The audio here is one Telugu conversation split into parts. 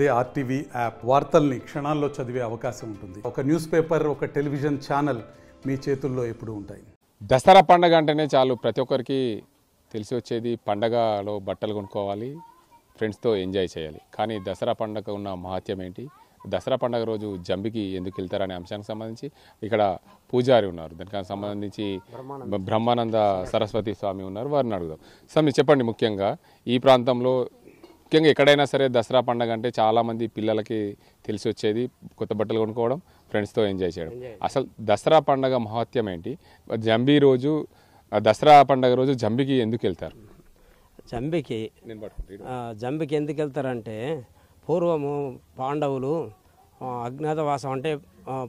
అదే ఆర్టీవీ యాప్ వార్తల్ని క్షణాల్లో చదివే అవకాశం ఉంటుంది ఒక న్యూస్ పేపర్ ఒక టెలివిజన్ ఛానల్ మీ చేతుల్లో ఎప్పుడు ఉంటాయి దసరా పండగ అంటేనే చాలు ప్రతి ఒక్కరికి తెలిసి వచ్చేది పండగలో బట్టలు కొనుక్కోవాలి ఫ్రెండ్స్తో ఎంజాయ్ చేయాలి కానీ దసరా పండగ ఉన్న మహత్యం ఏంటి దసరా పండగ రోజు జంబికి ఎందుకు వెళ్తారనే అంశానికి సంబంధించి ఇక్కడ పూజారి ఉన్నారు దానికి సంబంధించి బ్రహ్మానంద సరస్వతి స్వామి ఉన్నారు వారిని అడుగుదాం స్వామి చెప్పండి ముఖ్యంగా ఈ ప్రాంతంలో ముఖ్యంగా ఎక్కడైనా సరే దసరా పండగ అంటే చాలామంది పిల్లలకి తెలిసి వచ్చేది కొత్త బట్టలు కొనుక్కోవడం ఫ్రెండ్స్తో ఎంజాయ్ చేయడం అసలు దసరా పండగ మహత్యం ఏంటి జంబీ రోజు దసరా పండగ రోజు జంబికి ఎందుకు వెళ్తారు జంబికి జంబికి ఎందుకు వెళ్తారంటే పూర్వము పాండవులు అజ్ఞాతవాసం అంటే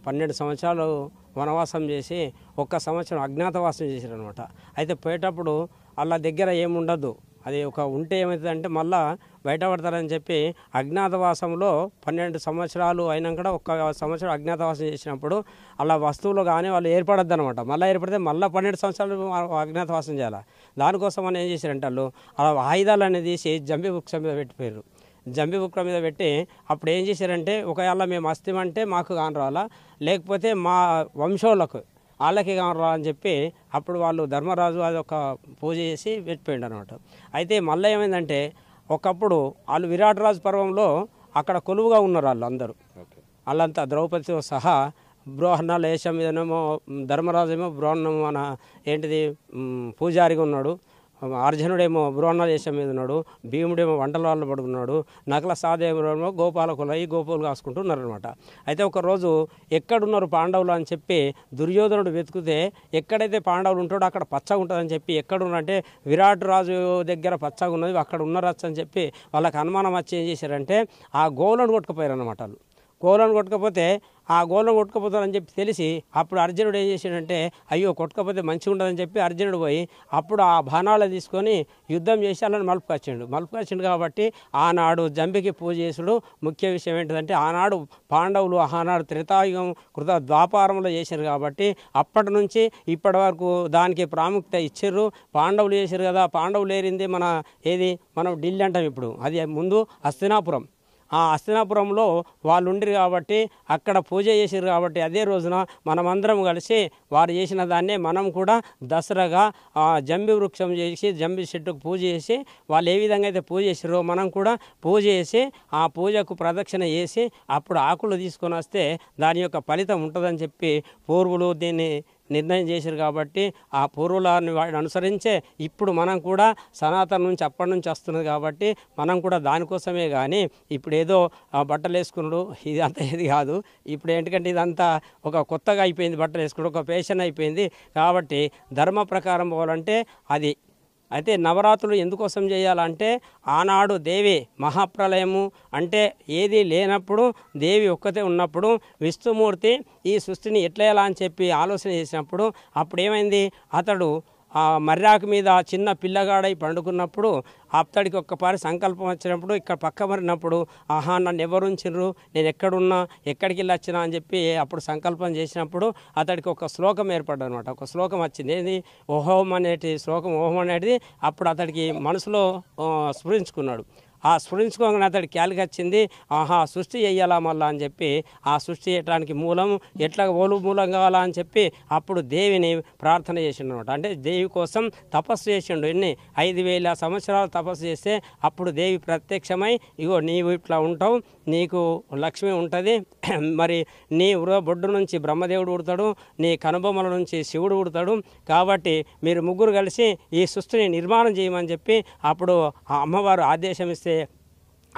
పన్నెండు సంవత్సరాలు వనవాసం చేసి ఒక్క సంవత్సరం అజ్ఞాతవాసం చేశారు అనమాట అయితే పోయేటప్పుడు అలా దగ్గర ఏముండదు అది ఒక ఉంటే ఏమవుతుందంటే మళ్ళా బయటపడతారని చెప్పి అజ్ఞాతవాసంలో పన్నెండు సంవత్సరాలు అయినాక ఒక సంవత్సరం అజ్ఞాతవాసం చేసినప్పుడు అలా వస్తువులు కానీ వాళ్ళు ఏర్పడద్దు అనమాట మళ్ళీ ఏర్పడితే మళ్ళీ పన్నెండు సంవత్సరాలు అజ్ఞాతవాసం చేయాలి దానికోసం అని ఏం చేశారంటే వాళ్ళు అలా ఆయుధాలు అనేది తీసి జంబి బుక్స్ మీద పెట్టిపోయారు జంబి బుక్ల మీద పెట్టి అప్పుడు ఏం చేశారంటే ఒకవేళ మేము అస్తిమంటే మాకు కాని రావాలా లేకపోతే మా వంశోళ్ళకు వాళ్ళకి అని చెప్పి అప్పుడు వాళ్ళు ధర్మరాజు అది ఒక పూజ చేసి పెట్టిపోయిండు అనమాట అయితే మళ్ళీ ఏమైందంటే ఒకప్పుడు వాళ్ళు విరాటరాజు పర్వంలో అక్కడ కొలువుగా ఉన్నారు వాళ్ళు అందరూ వాళ్ళంతా ద్రౌపదితో సహా బ్రోహణ లేశం ఇదనేమో ధర్మరాజు ఏమో బ్రోహణం మన ఏంటిది పూజారిగా ఉన్నాడు అర్జునుడేమో దేశం మీద ఉన్నాడు భీముడేమో వంటలాల్లో పడుకున్నాడు నకల సాదేమో ఈ గోపాలు అనమాట అయితే ఒకరోజు ఎక్కడున్నారు పాండవులు అని చెప్పి దుర్యోధనుడు వెతికితే ఎక్కడైతే పాండవులు ఉంటాడో అక్కడ పచ్చగా ఉంటుందని చెప్పి ఎక్కడున్నారంటే విరాట్ రాజు దగ్గర పచ్చగా ఉన్నది అక్కడ ఉన్నారచ్చని చెప్పి వాళ్ళకి అనుమానం వచ్చి ఏం చేశారంటే ఆ గోవులను కొట్టుకుపోయారు అనమాట వాళ్ళు గోలను కొట్టకపోతే ఆ గోలను కొట్టుకుపోతానని చెప్పి తెలిసి అప్పుడు అర్జునుడు ఏం చేశాడంటే అయ్యో కొట్టుకపోతే మంచిగా ఉండదని చెప్పి అర్జునుడు పోయి అప్పుడు ఆ బాణాలు తీసుకొని యుద్ధం చేసి అలా మలుపుకొచ్చిండు మలుపుకొచ్చిండు కాబట్టి ఆనాడు జంబికి పూజ చేసుడు ముఖ్య విషయం ఏంటంటే ఆనాడు పాండవులు ఆనాడు త్రితాయుగం కృత ద్వాపారంలో చేశారు కాబట్టి అప్పటి నుంచి ఇప్పటి వరకు దానికి ప్రాముఖ్యత ఇచ్చారు పాండవులు చేశారు కదా పాండవులు ఏరింది మన ఏది మనం ఢిల్లీ అంటాం ఇప్పుడు అది ముందు హస్తినాపురం ఆ హస్తినాపురంలో వాళ్ళు ఉండిరు కాబట్టి అక్కడ పూజ చేసారు కాబట్టి అదే రోజున మనమందరం కలిసి వారు చేసిన దాన్నే మనం కూడా దసరాగా జంబి వృక్షం చేసి జంబి చెట్టుకు పూజ చేసి వాళ్ళు ఏ విధంగా అయితే పూజ చేసిరో మనం కూడా పూజ చేసి ఆ పూజకు ప్రదక్షిణ చేసి అప్పుడు ఆకులు తీసుకొని వస్తే దాని యొక్క ఫలితం ఉంటుందని చెప్పి పూర్వులు దీన్ని నిర్ణయం చేశారు కాబట్టి ఆ పూర్వులని వాడిని అనుసరించే ఇప్పుడు మనం కూడా సనాతన నుంచి అప్పటి నుంచి వస్తున్నది కాబట్టి మనం కూడా దానికోసమే కానీ ఇప్పుడు ఏదో బట్టలు వేసుకున్నాడు ఇది అంత ఏది కాదు ఇప్పుడు ఏంటంటే ఇదంతా ఒక కొత్తగా అయిపోయింది బట్టలు వేసుకున్నాడు ఒక ఫ్యాషన్ అయిపోయింది కాబట్టి ధర్మ ప్రకారం పోవాలంటే అది అయితే నవరాత్రులు ఎందుకోసం చేయాలంటే ఆనాడు దేవి మహాప్రలయము అంటే ఏది లేనప్పుడు దేవి ఒక్కతే ఉన్నప్పుడు విష్ణుమూర్తి ఈ సృష్టిని ఎట్లా అని చెప్పి ఆలోచన చేసినప్పుడు అప్పుడు ఏమైంది అతడు ఆ మర్రాకు మీద చిన్న పిల్లగాడై పండుకున్నప్పుడు అప్తడికి ఒక్కపారి సంకల్పం వచ్చినప్పుడు ఇక్కడ పక్క మరినప్పుడు ఆహా నన్ను ఎవరు ఉంచిర్రు నేను ఎక్కడున్నా ఎక్కడికి వెళ్ళి వచ్చిన అని చెప్పి అప్పుడు సంకల్పం చేసినప్పుడు అతడికి ఒక శ్లోకం ఏర్పడ్డ అనమాట ఒక శ్లోకం వచ్చింది ఏది ఓహోం అనేటి శ్లోకం ఓహం అనేది అప్పుడు అతడికి మనసులో స్ఫురించుకున్నాడు ఆ స్ఫురించుకోగానే అతడి క్యాలికి వచ్చింది ఆహా సృష్టి చేయాలా మళ్ళా అని చెప్పి ఆ సృష్టి చేయడానికి మూలం ఎట్లా ఓలు మూలం కావాలా అని చెప్పి అప్పుడు దేవిని ప్రార్థన చేసిండు అనమాట అంటే దేవి కోసం తపస్సు చేసిండు ఎన్ని ఐదు వేల సంవత్సరాలు తపస్సు చేస్తే అప్పుడు దేవి ప్రత్యక్షమై ఇగో నీవు ఇట్లా ఉంటావు నీకు లక్ష్మి ఉంటుంది మరి నీ ఉర బొడ్డు నుంచి బ్రహ్మదేవుడు ఉడతాడు నీ కనుబొమ్మల నుంచి శివుడు ఉడతాడు కాబట్టి మీరు ముగ్గురు కలిసి ఈ సృష్టిని నిర్మాణం చేయమని చెప్పి అప్పుడు అమ్మవారు ఆదేశం ఇస్తే చేస్తే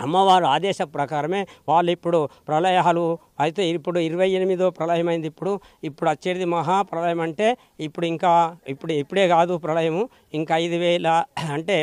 అమ్మవారు ఆదేశ ప్రకారమే వాళ్ళు ఇప్పుడు ప్రళయాలు అయితే ఇప్పుడు ఇరవై ఎనిమిదో ప్రళయమైంది ఇప్పుడు ఇప్పుడు వచ్చేది మహా అంటే ఇప్పుడు ఇంకా ఇప్పుడు ఇప్పుడే కాదు ప్రళయము ఇంకా ఐదు వేల అంటే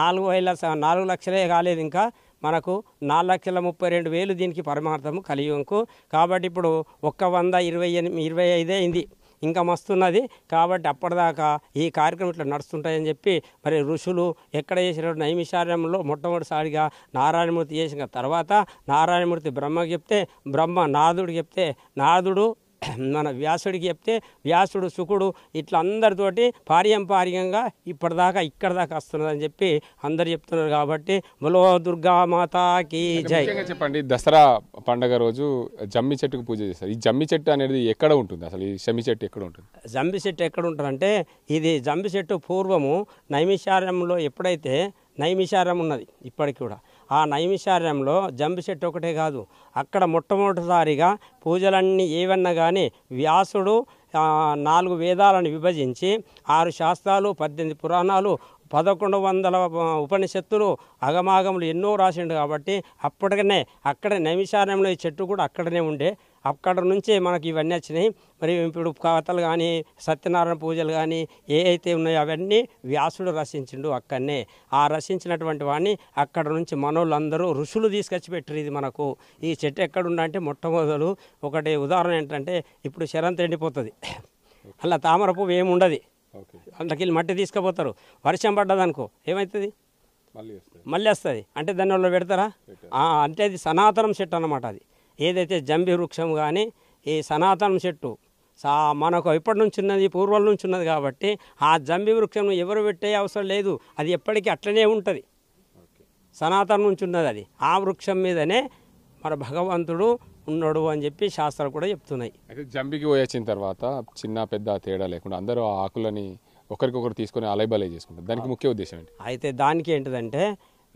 నాలుగు వేల నాలుగు లక్షలే కాలేదు ఇంకా మనకు నాలుగు లక్షల ముప్పై రెండు వేలు దీనికి పరమార్థము కలియుంకు కాబట్టి ఇప్పుడు ఒక్క వంద ఇరవై ఎనిమిది ఇరవై ఐదే అయింది ఇంకా మస్తున్నది కాబట్టి అప్పటిదాకా ఈ కార్యక్రమం ఇట్లా నడుస్తుంటాయని చెప్పి మరి ఋషులు ఎక్కడ చేసినటువంటి నైమిషారణ్యంలో మొట్టమొదటిసారిగా నారాయణమూర్తి చేసిన తర్వాత నారాయణమూర్తి బ్రహ్మ చెప్తే బ్రహ్మ నాదుడు చెప్తే నాదుడు మన వ్యాసుడికి చెప్తే వ్యాసుడు శుకుడు ఇట్లా అందరితోటి పార్యంపార్యంగా ఇప్పటిదాకా ఇక్కడ దాకా వస్తున్నదని చెప్పి అందరు చెప్తున్నారు కాబట్టి మలో దుర్గా మాతాకి జై చెప్పండి దసరా పండగ రోజు జమ్మి చెట్టుకు పూజ చేస్తారు ఈ జమ్మి చెట్టు అనేది ఎక్కడ ఉంటుంది అసలు ఈ జమ్మి చెట్టు ఎక్కడ ఉంటుంది జమ్మి చెట్టు ఎక్కడ ఉంటుందంటే ఇది జమ్మి చెట్టు పూర్వము నైమిషారంలో ఎప్పుడైతే నైమిషారం ఉన్నది ఇప్పటికి కూడా ఆ నైమిషార్యంలో జంబి చెట్టు ఒకటే కాదు అక్కడ మొట్టమొదటిసారిగా పూజలన్నీ ఏవన్నా కానీ వ్యాసుడు నాలుగు వేదాలను విభజించి ఆరు శాస్త్రాలు పద్దెనిమిది పురాణాలు పదకొండు వందల ఉపనిషత్తులు అగమాగములు ఎన్నో రాసిండు కాబట్టి అప్పటికనే అక్కడ నైమిషార్యంలో ఈ చెట్టు కూడా అక్కడనే ఉండే అక్కడ నుంచే మనకి ఇవన్నీ వచ్చినాయి మరి ఇప్పుడు కథలు కానీ సత్యనారాయణ పూజలు కానీ ఏ అయితే ఉన్నాయో అవన్నీ వ్యాసుడు రచించిండు అక్కడనే ఆ రచించినటువంటి వాడిని అక్కడ నుంచి మనోళ్ళందరూ ఋషులు తీసుకొచ్చి పెట్టరు ఇది మనకు ఈ చెట్టు ఎక్కడుండంటే మొట్టమొదలు ఒకటి ఉదాహరణ ఏంటంటే ఇప్పుడు శరంత ఎండిపోతుంది అలా తామర పువ్వు ఏముండదు అందులోకి మట్టి తీసుకుపోతారు వర్షం పడ్డదనుకో ఏమవుతుంది మళ్ళీ వస్తుంది అంటే దాని వాళ్ళు పెడతారా అంటే అది సనాతనం చెట్టు అనమాట అది ఏదైతే జంబి వృక్షం కానీ ఈ సనాతన చెట్టు సా మనకు ఇప్పటి నుంచి ఉన్నది పూర్వం నుంచి ఉన్నది కాబట్టి ఆ జంబి వృక్షం ఎవరు పెట్టే అవసరం లేదు అది ఎప్పటికీ అట్లనే ఉంటుంది సనాతన నుంచి ఉన్నది అది ఆ వృక్షం మీదనే మన భగవంతుడు ఉన్నాడు అని చెప్పి శాస్త్రాలు కూడా చెప్తున్నాయి అయితే జంబికి పోయేసిన తర్వాత చిన్న పెద్ద తేడా లేకుండా అందరూ ఆకులని ఒకరికొకరు తీసుకుని అలైబలై చేసుకుంటారు దానికి ముఖ్య ఉద్దేశం అయితే దానికి ఏంటిదంటే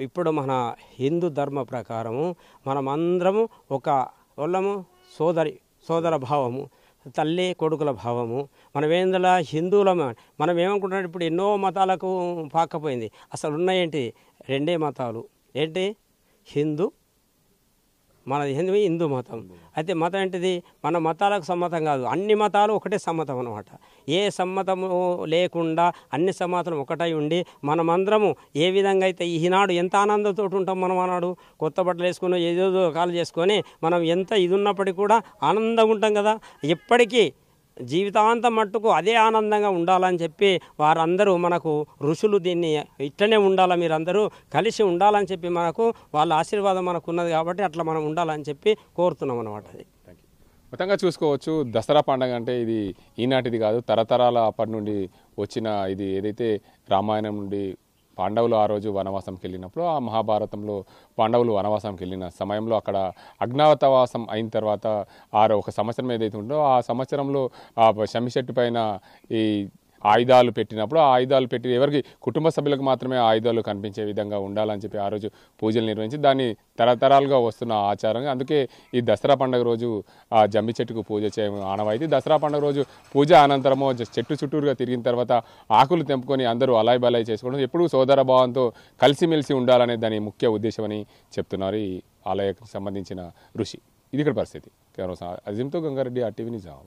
ఇప్పుడు మన హిందూ ధర్మ ప్రకారము మనమందరము ఒక వాళ్ళము సోదరి సోదర భావము తల్లి కొడుకుల భావము మనమేందుల హిందువుల మనం ఏమనుకుంటున్నాం ఇప్పుడు ఎన్నో మతాలకు పాకపోయింది అసలు ఉన్నాయేంటి రెండే మతాలు ఏంటి హిందూ మన హిందువు హిందూ మతం అయితే మతం ఏంటిది మన మతాలకు సమ్మతం కాదు అన్ని మతాలు ఒకటే సమ్మతం అనమాట ఏ సమ్మతము లేకుండా అన్ని సమ్మతం ఒకటై ఉండి మనమందరము ఏ విధంగా అయితే ఈనాడు ఎంత ఆనందంతో ఉంటాం మనం ఆనాడు కొత్త బట్టలు వేసుకుని ఏదో కాలు చేసుకొని మనం ఎంత ఇది ఉన్నప్పటికీ కూడా ఆనందంగా ఉంటాం కదా ఎప్పటికీ జీవితాంతం మట్టుకు అదే ఆనందంగా ఉండాలని చెప్పి వారందరూ మనకు ఋషులు దీన్ని ఇట్లనే ఉండాలి మీరందరూ కలిసి ఉండాలని చెప్పి మనకు వాళ్ళ ఆశీర్వాదం మనకు ఉన్నది కాబట్టి అట్లా మనం ఉండాలని చెప్పి కోరుతున్నాం అనమాట అది మొత్తంగా చూసుకోవచ్చు దసరా పండుగ అంటే ఇది ఈనాటిది కాదు తరతరాల అప్పటి నుండి వచ్చిన ఇది ఏదైతే రామాయణం నుండి పాండవులు ఆ రోజు వనవాసంకి వెళ్ళినప్పుడు ఆ మహాభారతంలో పాండవులు వనవాసంకి వెళ్ళిన సమయంలో అక్కడ అజ్ఞాతవాసం అయిన తర్వాత ఆరు ఒక సంవత్సరం ఏదైతే ఉందో ఆ సంవత్సరంలో ఆ శమిశెట్టు పైన ఈ ఆయుధాలు పెట్టినప్పుడు ఆ ఆయుధాలు పెట్టి ఎవరికి కుటుంబ సభ్యులకు మాత్రమే ఆయుధాలు కనిపించే విధంగా ఉండాలని చెప్పి ఆ రోజు పూజలు నిర్వహించి దాన్ని తరతరాలుగా వస్తున్న ఆచారంగా అందుకే ఈ దసరా పండుగ రోజు ఆ జమ్మి చెట్టుకు పూజ చేయడం ఆనవాయితీ దసరా పండుగ రోజు పూజ అనంతరము చెట్టు చుట్టూరుగా తిరిగిన తర్వాత ఆకులు తెంపుకొని అందరూ అలాయ్ బలాయ్ చేసుకోవడం ఎప్పుడూ సోదర భావంతో కలిసిమెలిసి ఉండాలనే దాని ముఖ్య ఉద్దేశమని చెప్తున్నారు ఈ ఆలయకు సంబంధించిన ఋషి ఇది ఇక్కడ పరిస్థితి కేవలం అజీంతో గంగారెడ్డి ఆ టీవీ జాము